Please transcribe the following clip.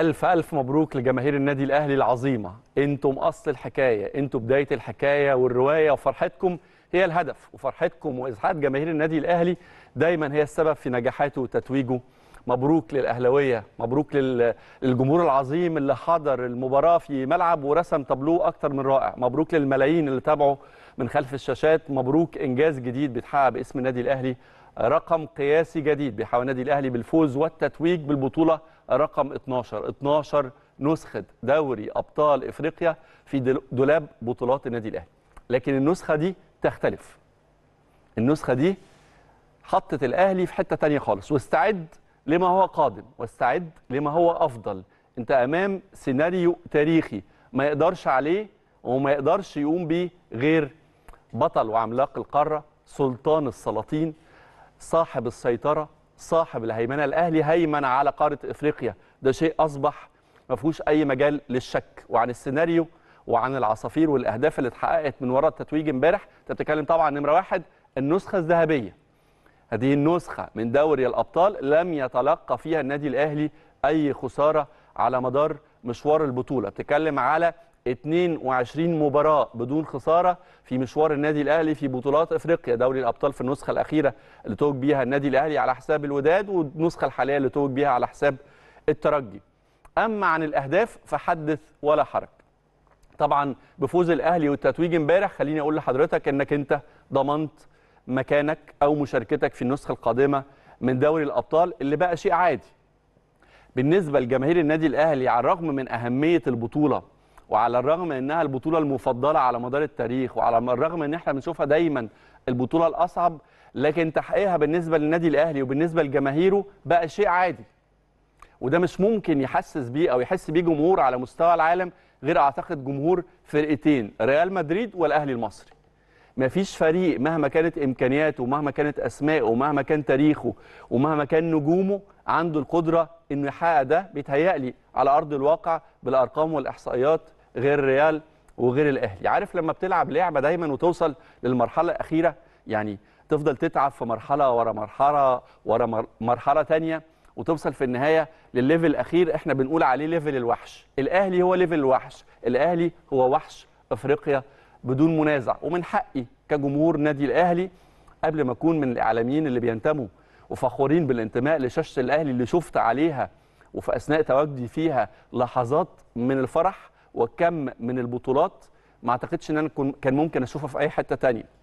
ألف ألف مبروك لجماهير النادي الأهلي العظيمة أنتم أصل الحكاية أنتم بداية الحكاية والرواية وفرحتكم هي الهدف وفرحتكم وإزحاد جماهير النادي الأهلي دايما هي السبب في نجاحاته وتتويجه مبروك للأهلوية مبروك للجمهور العظيم اللي حضر المباراة في ملعب ورسم تابلوه أكتر من رائع مبروك للملايين اللي تابعوا من خلف الشاشات مبروك إنجاز جديد بيتحقق باسم النادي الأهلي رقم قياسي جديد بيحاول النادي الأهلي بالفوز والتتويج بالبطولة رقم 12 12 نسخة دوري أبطال إفريقيا في دولاب بطولات النادي الأهلي لكن النسخة دي تختلف النسخة دي حطت الأهلي في حتة تانية خالص واستعد لما هو قادم واستعد لما هو أفضل أنت أمام سيناريو تاريخي ما يقدرش عليه وما يقدرش يقوم به غير بطل وعملاق القارة سلطان السلاطين صاحب السيطرة صاحب الهيمنه الاهلي هيمن على قاره افريقيا ده شيء اصبح ما فيهوش اي مجال للشك وعن السيناريو وعن العصافير والاهداف اللي اتحققت من وراء التتويج امبارح انت بتتكلم طبعا نمره واحد النسخه الذهبيه هذه النسخه من دوري الابطال لم يتلقى فيها النادي الاهلي اي خساره على مدار مشوار البطوله بتتكلم على 22 مباراه بدون خساره في مشوار النادي الاهلي في بطولات افريقيا دوري الابطال في النسخه الاخيره اللي توج بيها النادي الاهلي على حساب الوداد والنسخه الحاليه اللي توج بيها على حساب الترجي اما عن الاهداف فحدث ولا حرج طبعا بفوز الاهلي والتتويج امبارح خليني اقول لحضرتك انك انت ضمنت مكانك او مشاركتك في النسخه القادمه من دوري الابطال اللي بقى شيء عادي بالنسبه لجماهير النادي الاهلي على الرغم من اهميه البطوله وعلى الرغم انها البطوله المفضله على مدار التاريخ وعلى الرغم ان احنا بنشوفها دايما البطوله الاصعب لكن تحقيقها بالنسبه للنادي الاهلي وبالنسبه لجماهيره بقى شيء عادي وده مش ممكن يحسس بيه او يحس بيه جمهور على مستوى العالم غير اعتقد جمهور فرقتين ريال مدريد والاهلي المصري مفيش فريق مهما كانت امكانياته ومهما كانت اسمائه ومهما كان تاريخه ومهما كان نجومه عنده القدره انه يحقق ده بيتهيألي على ارض الواقع بالارقام والاحصائيات غير ريال وغير الاهلي عارف لما بتلعب لعبه دايما وتوصل للمرحله الاخيره يعني تفضل تتعب في مرحله ورا مرحله ورا مرحله ثانيه وتوصل في النهايه للليفل الاخير احنا بنقول عليه ليفل الوحش الاهلي هو ليفل الوحش الاهلي هو وحش افريقيا بدون منازع ومن حقي كجمهور نادي الاهلي قبل ما اكون من الاعلاميين اللي بينتموا وفخورين بالانتماء لشاشه الاهلي اللي شفت عليها وفي اثناء تواجدي فيها لحظات من الفرح وكم من البطولات ما اعتقدش ان انا كان ممكن اشوفها في اي حته تانية